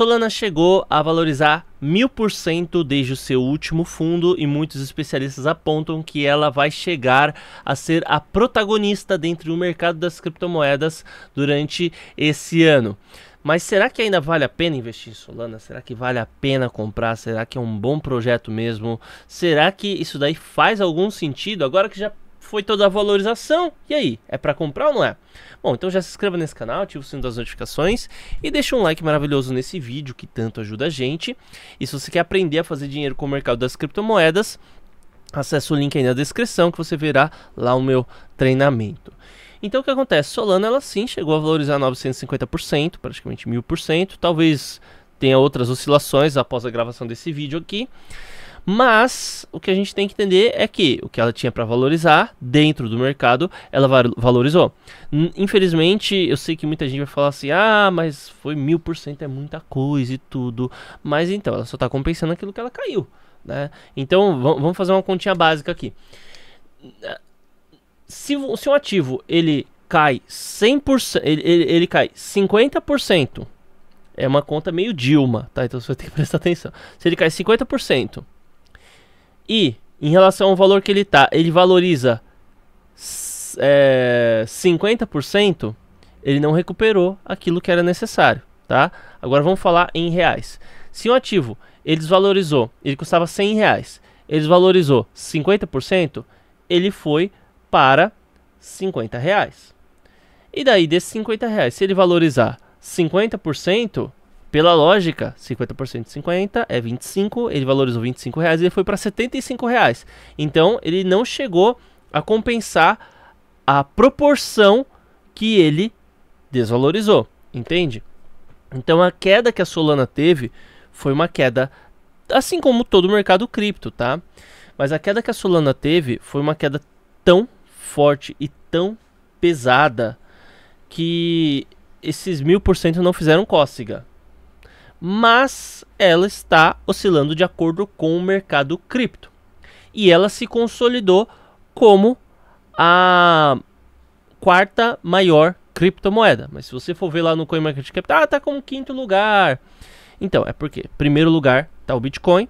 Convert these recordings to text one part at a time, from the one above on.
Solana chegou a valorizar 1000% desde o seu último fundo e muitos especialistas apontam que ela vai chegar a ser a protagonista dentro do mercado das criptomoedas durante esse ano. Mas será que ainda vale a pena investir em Solana? Será que vale a pena comprar? Será que é um bom projeto mesmo? Será que isso daí faz algum sentido? Agora que já foi toda a valorização. E aí, é para comprar ou não é? Bom, então já se inscreva nesse canal, ativa o sino das notificações e deixa um like maravilhoso nesse vídeo que tanto ajuda a gente. E se você quer aprender a fazer dinheiro com o mercado das criptomoedas, acesse o link aí na descrição que você verá lá o meu treinamento. Então o que acontece? Solana ela sim chegou a valorizar 950%, praticamente 1000%, talvez tenha outras oscilações após a gravação desse vídeo aqui. Mas o que a gente tem que entender é que o que ela tinha para valorizar dentro do mercado, ela valorizou. Infelizmente, eu sei que muita gente vai falar assim: ah, mas foi mil por cento, é muita coisa e tudo. Mas então, ela só está compensando aquilo que ela caiu. Né? Então, vamos fazer uma continha básica aqui. Se, o um ativo ele cai 100%, ele, ele, ele cai 50%. É uma conta meio Dilma, tá? Então você vai ter que prestar atenção. Se ele cai e em relação ao valor que ele tá, ele valoriza é, 50%, ele não recuperou aquilo que era necessário, tá? Agora vamos falar em reais. Se um ativo ele desvalorizou, ele custava 100 reais, ele desvalorizou 50%, ele foi para 50 reais. E daí desses 50 reais, se ele valorizar 50%, pela lógica, 50% de 50 é 25, ele valorizou 25 reais e ele foi para 75 reais. Então ele não chegou a compensar a proporção que ele desvalorizou, entende? Então a queda que a Solana teve foi uma queda, assim como todo o mercado cripto, tá? Mas a queda que a Solana teve foi uma queda tão forte e tão pesada que esses mil por cento não fizeram cócega mas ela está oscilando de acordo com o mercado cripto. E ela se consolidou como a quarta maior criptomoeda. Mas se você for ver lá no CoinMarketCap, ah, tá o quinto lugar. Então, é porque primeiro lugar tá o Bitcoin,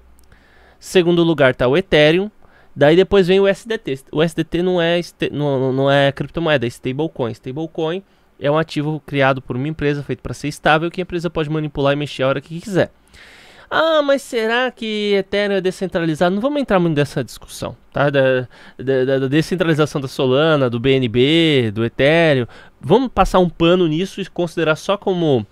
segundo lugar tá o Ethereum, daí depois vem o SDT. O SDT não é, não, não é criptomoeda, é stablecoin. Stablecoin é um ativo criado por uma empresa, feito para ser estável, que a empresa pode manipular e mexer a hora que quiser. Ah, mas será que Ethereum é descentralizado? Não vamos entrar muito nessa discussão, tá? Da, da, da, descentralização da Solana, do BNB, do Ethereum. Vamos passar um pano nisso e considerar só como.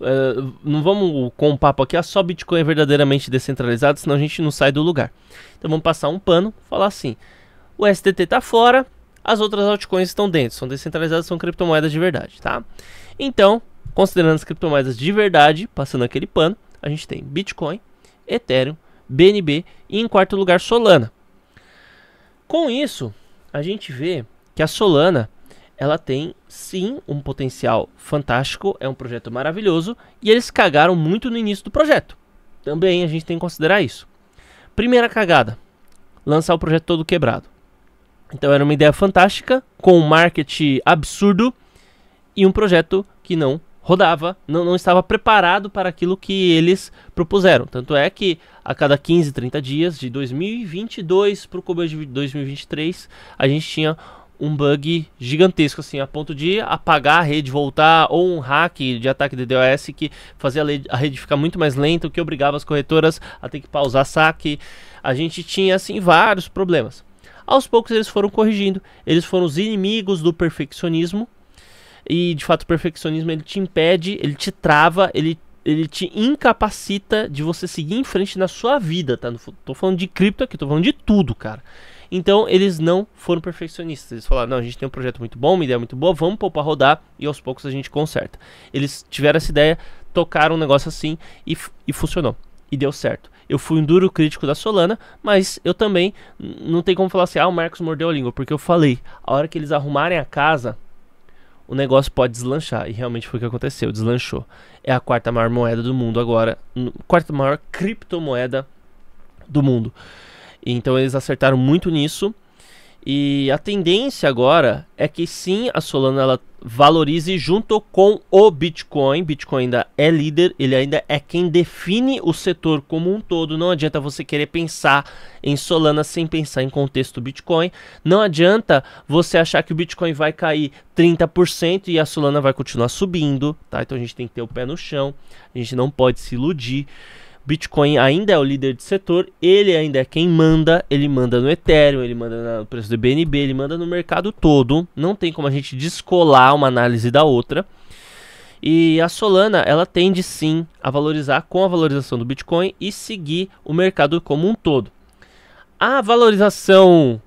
Uh, não vamos com um papo aqui, ah, só Bitcoin é verdadeiramente descentralizado, senão a gente não sai do lugar. Então vamos passar um pano, falar assim: o STT tá fora, as outras altcoins estão dentro, são descentralizadas, são criptomoedas de verdade, tá? Então, considerando as criptomoedas de verdade, passando aquele pano, a gente tem Bitcoin, Ethereum, BNB e em quarto lugar Solana. Com isso, a gente vê que a Solana ela tem sim um potencial fantástico, é um projeto maravilhoso e eles cagaram muito no início do projeto. Também a gente tem que considerar isso. Primeira cagada: lançar o projeto todo quebrado. Então era uma ideia fantástica, com um marketing absurdo e um projeto que não rodava, não, não estava preparado para aquilo que eles propuseram. Tanto é que a cada 15, 30 dias, de 2022 para o começo de 2023, a gente tinha um bug gigantesco, assim, a ponto de apagar a rede, voltar, ou um hack de ataque de DOS que fazia a rede ficar muito mais lenta, o que obrigava as corretoras a ter que pausar saque. A gente tinha, assim, vários problemas. Aos poucos eles foram corrigindo. Eles foram os inimigos do perfeccionismo. E de fato o perfeccionismo ele te impede, ele te trava, ele, ele te incapacita de você seguir em frente na sua vida, tá? Não tô falando de cripto aqui, tô falando de tudo, cara. Então eles não foram perfeccionistas. Eles falaram: não, a gente tem um projeto muito bom, uma ideia muito boa, vamos poupar rodar e aos poucos a gente conserta. Eles tiveram essa ideia, tocaram um negócio assim e, e funcionou. E deu certo eu fui um duro crítico da Solana, mas eu também não tem como falar assim, ah, o Marcos mordeu a língua, porque eu falei, a hora que eles arrumarem a casa, o negócio pode deslanchar. E realmente foi o que aconteceu, deslanchou. É a quarta maior moeda do mundo agora, quarta maior criptomoeda do mundo. Então eles acertaram muito nisso. E a tendência agora é que sim, a Solana ela valorize junto com o Bitcoin. Bitcoin ainda é líder, ele ainda é quem define o setor como um todo. Não adianta você querer pensar em Solana sem pensar em contexto Bitcoin. Não adianta você achar que o Bitcoin vai cair 30% e a Solana vai continuar subindo, tá? Então a gente tem que ter o pé no chão. A gente não pode se iludir. Bitcoin ainda é o líder de setor, ele ainda é quem manda, ele manda no Ethereum, ele manda no preço do BNB, ele manda no mercado todo. Não tem como a gente descolar uma análise da outra. E a Solana, ela tende sim a valorizar com a valorização do Bitcoin e seguir o mercado como um todo. A valorização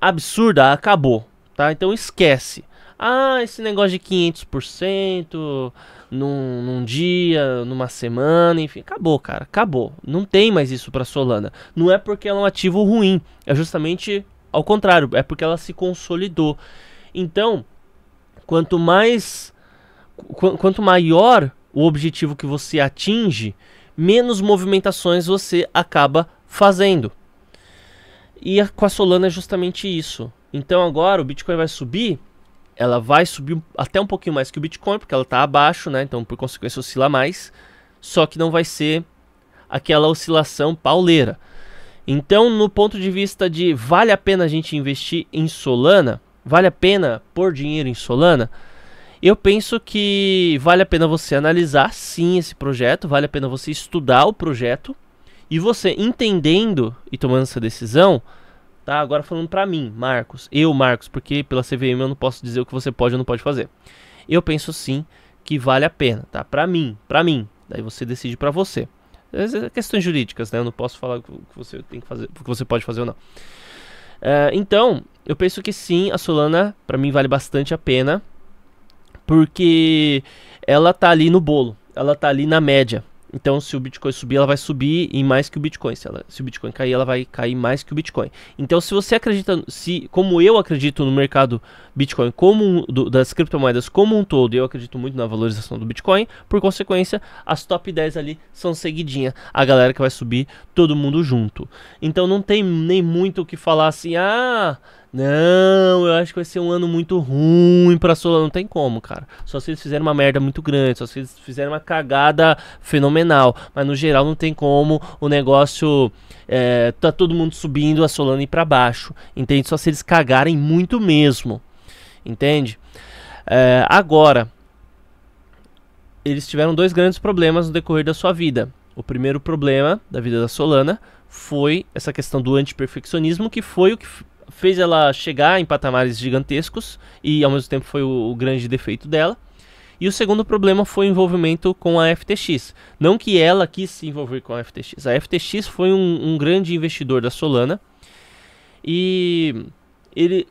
absurda acabou, tá? Então esquece. Ah, esse negócio de 500% num, num dia, numa semana, enfim. Acabou, cara, acabou. Não tem mais isso para Solana. Não é porque ela é um ativo ruim, é justamente ao contrário, é porque ela se consolidou. Então, quanto mais qu quanto maior o objetivo que você atinge, menos movimentações você acaba fazendo. E a, com a Solana é justamente isso. Então agora o Bitcoin vai subir, ela vai subir até um pouquinho mais que o Bitcoin, porque ela está abaixo, né? Então, por consequência, oscila mais. Só que não vai ser aquela oscilação pauleira. Então, no ponto de vista de vale a pena a gente investir em Solana, vale a pena pôr dinheiro em Solana, eu penso que vale a pena você analisar sim esse projeto, vale a pena você estudar o projeto e você entendendo e tomando essa decisão, tá? Agora falando para mim, Marcos, eu, Marcos, porque pela CVM eu não posso dizer o que você pode ou não pode fazer. Eu penso sim que vale a pena, tá? Para mim, para mim. Daí você decide para você. É questões jurídicas, né? Eu não posso falar o que você tem que fazer, o que você pode fazer ou não. Uh, então, eu penso que sim, a Solana para mim vale bastante a pena, porque ela tá ali no bolo, ela tá ali na média. Então, se o Bitcoin subir, ela vai subir em mais que o Bitcoin. Se, ela, se o Bitcoin cair, ela vai cair mais que o Bitcoin. Então, se você acredita, se como eu acredito no mercado Bitcoin, como do, das criptomoedas como um todo, eu acredito muito na valorização do Bitcoin. Por consequência, as top 10 ali são seguidinha, a galera que vai subir todo mundo junto. Então, não tem nem muito o que falar assim, ah não, eu acho que vai ser um ano muito ruim pra Solana. Não tem como, cara. Só se eles fizerem uma merda muito grande, só se eles fizerem uma cagada fenomenal. Mas no geral não tem como. O negócio é, tá todo mundo subindo, a Solana ir pra baixo. Entende? Só se eles cagarem muito mesmo. Entende? É, agora, eles tiveram dois grandes problemas no decorrer da sua vida. O primeiro problema da vida da Solana foi essa questão do antiperfeccionismo, que foi o que fez ela chegar em patamares gigantescos e ao mesmo tempo foi o, o grande defeito dela. E o segundo problema foi o envolvimento com a FTX. Não que ela quis se envolver com a FTX. A FTX foi um, um grande investidor da Solana. E ele,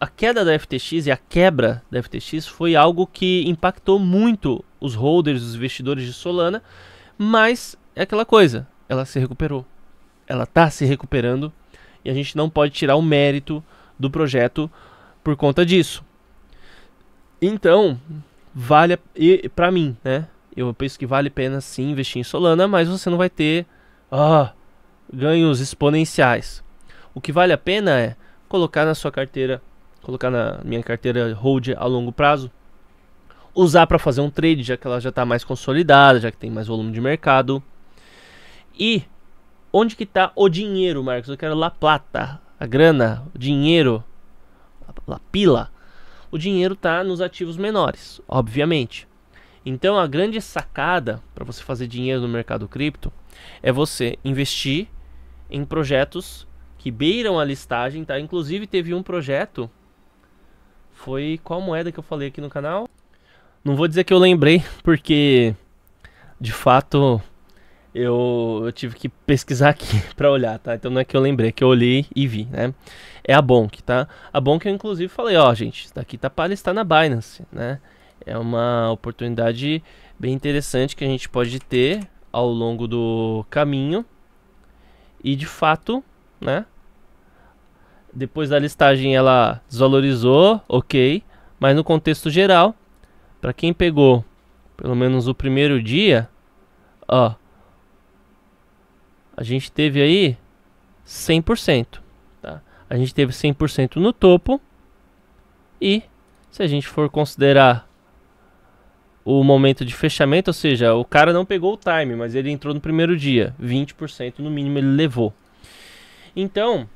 a queda da FTX e a quebra da FTX foi algo que impactou muito os holders, os investidores de Solana. Mas é aquela coisa, ela se recuperou. Ela está se recuperando e a gente não pode tirar o mérito do projeto por conta disso. Então, vale e para mim, né? Eu penso que vale a pena sim investir em Solana, mas você não vai ter ganhos exponenciais. O que vale a pena é colocar na sua carteira, colocar na minha carteira hold a longo prazo, usar para fazer um trade, já que ela já está mais consolidada, já que tem mais volume de mercado. E Onde que tá o dinheiro, Marcos? Eu quero la plata, a grana, o dinheiro, a, pila. O dinheiro tá nos ativos menores, obviamente. Então a grande sacada para você fazer dinheiro no mercado cripto é você investir em projetos que beiram a listagem, tá? Inclusive teve um projeto foi qual moeda que eu falei aqui no canal? Não vou dizer que eu lembrei, porque de fato eu, eu tive que pesquisar aqui para olhar, tá? Então não é que eu lembrei, é que eu olhei e vi, né? É a Bonk, tá? A Bonk eu inclusive falei, ó, gente, isso daqui tá para listar na Binance, né? É uma oportunidade bem interessante que a gente pode ter ao longo do caminho. E de fato, né? Depois da listagem ela desvalorizou, ok. Mas no contexto geral, para quem pegou pelo menos o primeiro dia, ó, a gente teve aí 100%. Tá? A gente teve 100% no topo. E se a gente for considerar o momento de fechamento, ou seja, o cara não pegou o time, mas ele entrou no primeiro dia, 20% no mínimo ele levou. Então,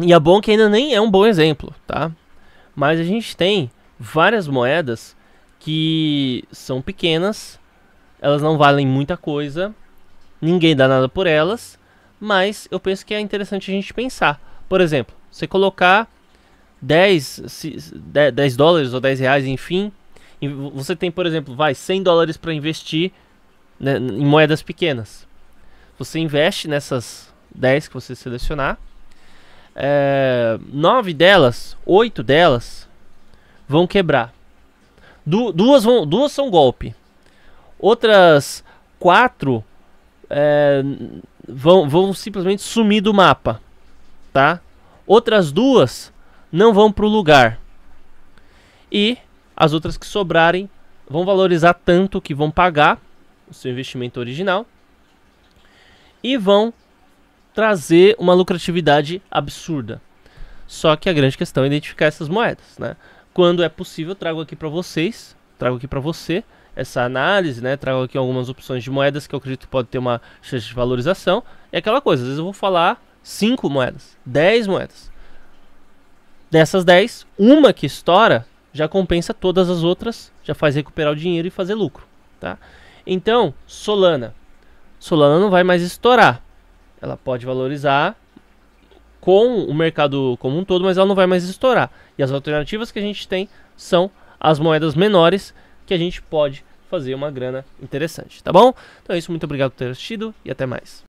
e a que ainda nem é um bom exemplo, tá? Mas a gente tem várias moedas que são pequenas, elas não valem muita coisa, ninguém dá nada por elas, mas eu penso que é interessante a gente pensar. Por exemplo, você colocar 10, 10 dólares ou 10 reais, enfim, você tem, por exemplo, vai 100 dólares para investir né, em moedas pequenas. Você investe nessas 10 que você selecionar, é, eh, 9 delas, 8 delas vão quebrar. Du duas, vão, duas são golpe. Outras 4 é, vão, vão simplesmente sumir do mapa, tá? Outras duas não vão para o lugar. E as outras que sobrarem vão valorizar tanto que vão pagar o seu investimento original e vão trazer uma lucratividade absurda. Só que a grande questão é identificar essas moedas, né? Quando é possível, trago aqui para vocês, trago aqui para você essa análise, né? Trago aqui algumas opções de moedas que eu acredito que pode ter uma chance de valorização. É aquela coisa, às vezes eu vou falar 5 moedas, 10 moedas. Dessas 10, uma que estoura já compensa todas as outras, já faz recuperar o dinheiro e fazer lucro, tá? Então, Solana. Solana não vai mais estourar. Ela pode valorizar com o mercado como um todo, mas ela não vai mais estourar. E as alternativas que a gente tem são as moedas menores que a gente pode fazer uma grana interessante, tá bom? Então é isso, muito obrigado por ter assistido e até mais.